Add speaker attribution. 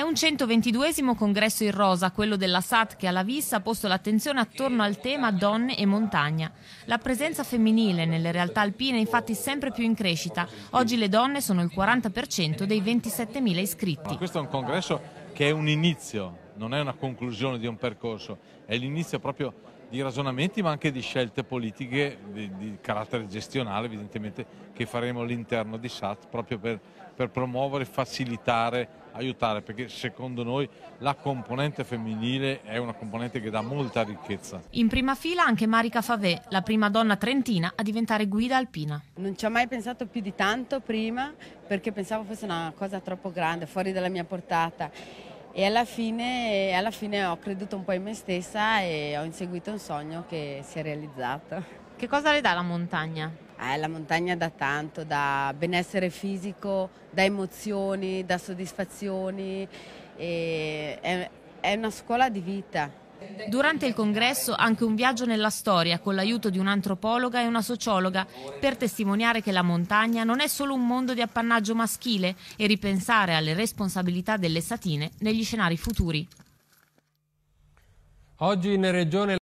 Speaker 1: È un 122 congresso in rosa, quello della SAT, che alla vista ha posto l'attenzione attorno al tema donne e montagna. La presenza femminile nelle realtà alpine è infatti sempre più in crescita. Oggi le donne sono il 40% dei 27.000 iscritti. Ma
Speaker 2: questo è un congresso che è un inizio non è una conclusione di un percorso, è l'inizio proprio di ragionamenti ma anche di scelte politiche di, di carattere gestionale evidentemente che faremo all'interno di SAT proprio per, per promuovere, facilitare, aiutare perché secondo noi la componente femminile è una componente che dà molta ricchezza.
Speaker 1: In prima fila anche Marica Favè, la prima donna trentina a diventare guida alpina. Non ci ho
Speaker 3: mai pensato più di tanto prima perché pensavo fosse una cosa troppo grande, fuori dalla mia portata e alla fine, alla fine ho creduto un po' in me stessa e ho inseguito un sogno che si è realizzato. Che cosa le dà la montagna? Eh, la montagna dà tanto, da benessere fisico, da emozioni, da soddisfazioni,
Speaker 1: è, è, una scuola di vita. Durante il congresso anche un viaggio nella storia con l'aiuto di un'antropologa e una sociologa per testimoniare che la montagna non è solo un mondo di appannaggio maschile e ripensare alle responsabilità delle satine negli scenari futuri.
Speaker 4: Oggi in regione